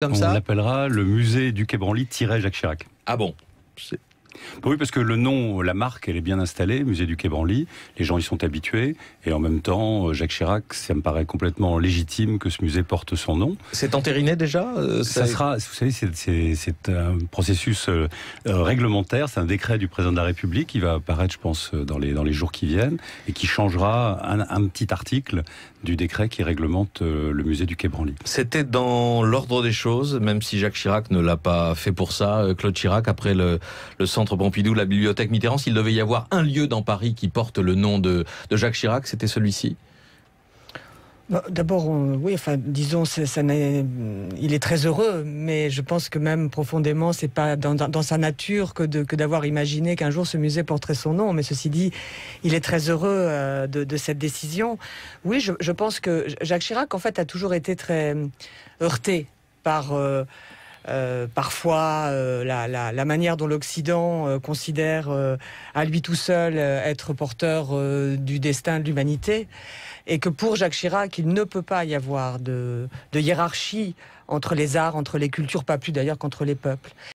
On On l'appellera le musée du Quai Branly-Jacques Chirac. Ah bon bah oui, parce que le nom, euh, la marque, elle est bien installée, Musée du Quai Branly. Les gens y sont habitués. Et en même temps, euh, Jacques Chirac, ça me paraît complètement légitime que ce musée porte son nom. C'est entériné déjà euh, ça... sera, vous savez, c'est un processus réglementaire. C'est un décret du président de la République qui va apparaître, je pense, dans les, dans les jours qui viennent et qui changera un, petit article du décret qui réglemente le musée du Quai Branly. C'était dans l'ordre des choses, même si Jacques Chirac ne l'a pas fait pour ça. Claude Chirac, après le, le centre Pompidou, la bibliothèque Mitterrand, s'il devait y avoir un lieu dans Paris qui porte le nom de, Jacques Chirac, c'était celui-ci bah, D'abord, euh, oui, enfin, disons, ça il est très heureux, mais je pense que même profondément, c'est pas dans, sa nature que, d'avoir imaginé qu'un jour ce musée porterait son nom. Mais ceci dit, il est très heureux euh, de, cette décision. Oui, je, pense que Jacques Chirac, en fait, a toujours été très euh, heurté par. Euh, parfois euh, la, manière dont l'Occident euh, considère à lui tout seul être porteur du destin de l'humanité, et que pour Jacques Chirac, il ne peut pas y avoir de, de hiérarchie entre les arts, entre les cultures, pas plus d'ailleurs qu'entre les peuples.